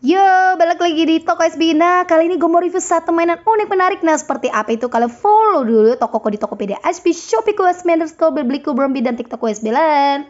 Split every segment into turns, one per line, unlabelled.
Yo, balik lagi di Toko Nah, Kali ini gue mau review satu mainan unik menarik. Nah, seperti apa itu? Kalian follow dulu Toko tokoku di Tokopedia SB, Shopeeku, SB beli Beliku, Brombi, dan TikTokku SBLAN.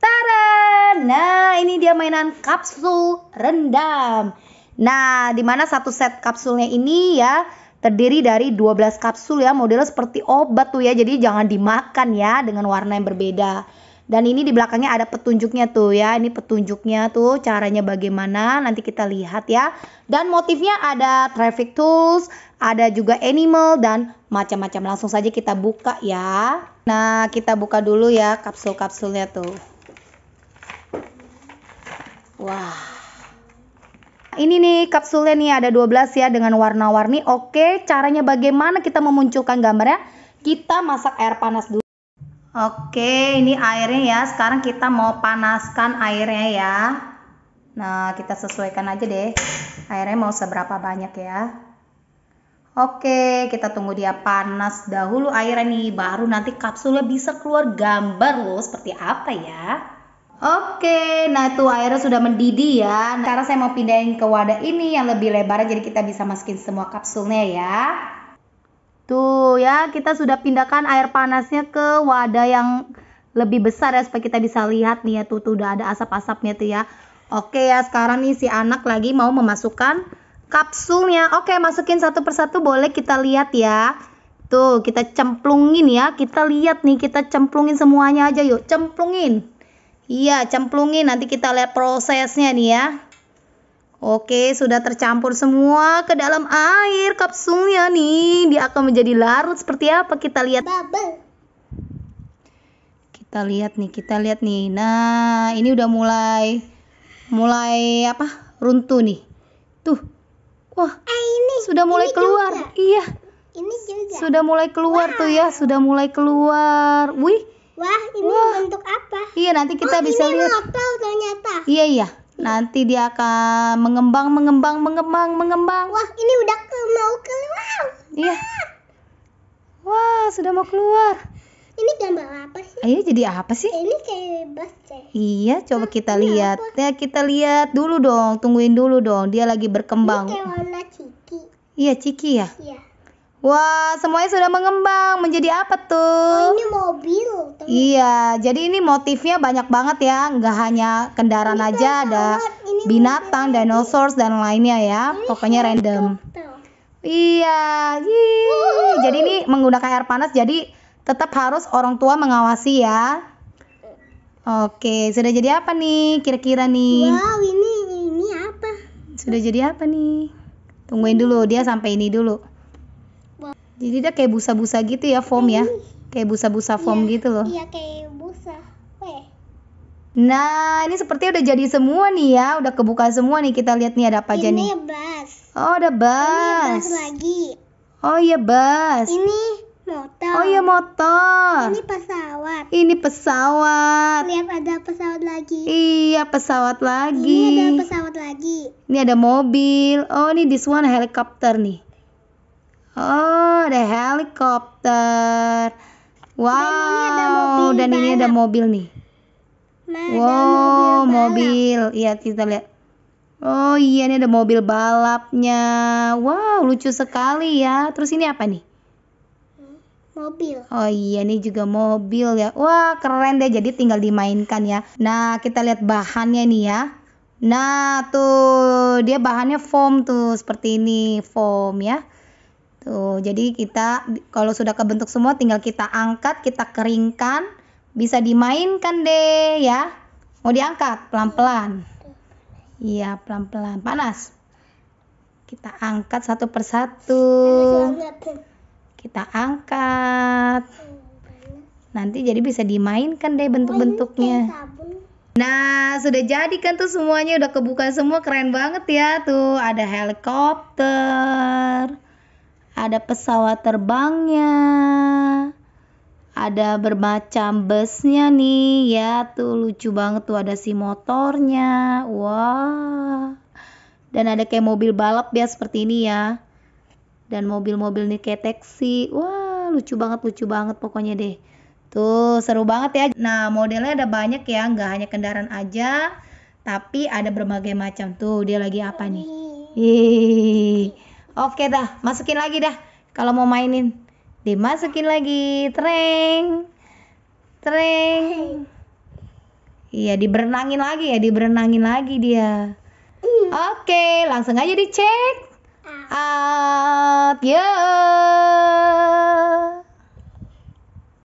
Tara! Nah, ini dia mainan kapsul rendam. Nah, dimana satu set kapsulnya ini ya, terdiri dari 12 kapsul ya, modelnya seperti obat tuh ya. Jadi jangan dimakan ya, dengan warna yang berbeda. Dan ini di belakangnya ada petunjuknya tuh ya. Ini petunjuknya tuh caranya bagaimana nanti kita lihat ya. Dan motifnya ada traffic tools, ada juga animal dan macam-macam. Langsung saja kita buka ya. Nah, kita buka dulu ya kapsul-kapsulnya tuh. Wah. Ini nih kapsulnya nih ada 12 ya dengan warna-warni. Oke, caranya bagaimana kita memunculkan gambarnya? Kita masak air panas dulu. Oke, ini airnya ya. Sekarang kita mau panaskan airnya ya. Nah, kita sesuaikan aja deh. Airnya mau seberapa banyak ya. Oke, kita tunggu dia panas dahulu airnya nih. Baru nanti kapsulnya bisa keluar gambar loh seperti apa ya. Oke, nah itu airnya sudah mendidih ya. Nah, sekarang saya mau pindahin ke wadah ini yang lebih lebar jadi kita bisa masukin semua kapsulnya ya. Tuh gitu. ya, kita sudah pindahkan air panasnya ke wadah yang lebih besar ya supaya kita bisa lihat nih ya tuh, tuh udah ada asap-asapnya tuh ya. Oke ya, sekarang nih si anak lagi mau memasukkan kapsulnya. Oke, masukin satu persatu boleh kita lihat ya. Tuh, kita cemplungin ya. Kita lihat nih, kita cemplungin semuanya aja yuk. Cemplungin. Iya, cemplungin nanti kita lihat prosesnya nih ya. Oke, sudah tercampur semua ke dalam air kapsulnya nih. Dia akan menjadi larut seperti apa? Kita lihat. Bubble. Kita lihat nih, kita lihat nih. Nah, ini udah mulai mulai apa? Runtuh nih. Tuh. Wah. Eh, ini sudah mulai ini keluar. Juga. Iya. Ini juga. Sudah mulai keluar wow. tuh ya, sudah mulai keluar. Wih. Wah, ini Wah. bentuk apa? Iya, nanti kita oh, bisa ini lihat. Ini ternyata. Iya, iya nanti dia akan mengembang mengembang mengembang mengembang wah ini udah ke mau keluar iya wah sudah mau keluar ini gambar apa sih ayo jadi apa sih eh, ini kayak bus iya coba kita lihat apa? ya kita lihat dulu dong tungguin dulu dong dia lagi berkembang ini kayak warna ciki iya ciki ya iya Wah, semuanya sudah mengembang menjadi apa tuh? Oh, ini mobil. Teman. Iya, jadi ini motifnya banyak banget ya, nggak hanya kendaraan ini aja, ada ini binatang, mobil. dinosaurs dan lainnya ya. Ini Pokoknya random. Iya, yee. jadi ini menggunakan air panas, jadi tetap harus orang tua mengawasi ya. Oke, sudah jadi apa nih kira-kira nih? Wow, ini ini apa? Sudah jadi apa nih? Tungguin dulu dia sampai ini dulu. Jadi dia kayak busa-busa gitu ya foam ya? Hmm. Kayak busa-busa foam ya, gitu loh. Iya kayak busa. Weh. Nah, ini sepertinya udah jadi semua nih ya, udah kebuka semua nih. Kita lihat nih ada apa ini aja nih. Ini bus. Oh, ada bus. Ini bas lagi. Oh iya bus. Ini motor. Oh iya motor. Ini pesawat. Ini pesawat. Lihat ada pesawat lagi. Iya, pesawat lagi. Ini ada pesawat lagi. Ini ada mobil. Oh, ini this one helikopter nih. Oh, ada helikopter. Wow, dan ini ada mobil, ini ada mobil nih. Mana wow, mobil. Iya, kita lihat. Oh iya, ini ada mobil balapnya. Wow, lucu sekali ya. Terus ini apa nih? mobil. Oh iya ini juga mobil ya. Wah keren deh jadi tinggal dimainkan ya. Nah kita lihat bahannya nih ya. Nah tuh dia bahannya foam tuh seperti ini foam ya. Tuh, gitu. jadi kita kalau sudah kebentuk semua tinggal kita angkat, kita keringkan, bisa dimainkan deh ya. Mau diangkat pelan-pelan. Iya, pelan-pelan. Panas. Kita angkat satu persatu. Kita angkat. Nanti jadi bisa dimainkan deh bentuk-bentuknya. Nah, sudah jadi kan tuh semuanya udah kebuka semua keren banget ya tuh. Ada helikopter ada pesawat terbangnya, ada bermacam busnya nih ya tuh lucu banget tuh ada si motornya, wah. Dan ada kayak mobil balap ya seperti ini ya. Dan mobil-mobil nih kayak taksi, wah lucu banget lucu banget pokoknya deh. Tuh seru banget ya. Nah modelnya ada banyak ya, nggak hanya kendaraan aja, tapi ada berbagai macam. Tuh dia lagi apa nih? Hihihi. Oke dah, masukin lagi dah. Kalau mau mainin, dimasukin lagi. tereng tereng Iya, diberenangin lagi ya, diberenangin lagi dia. Oke, langsung aja dicek. Out, yo.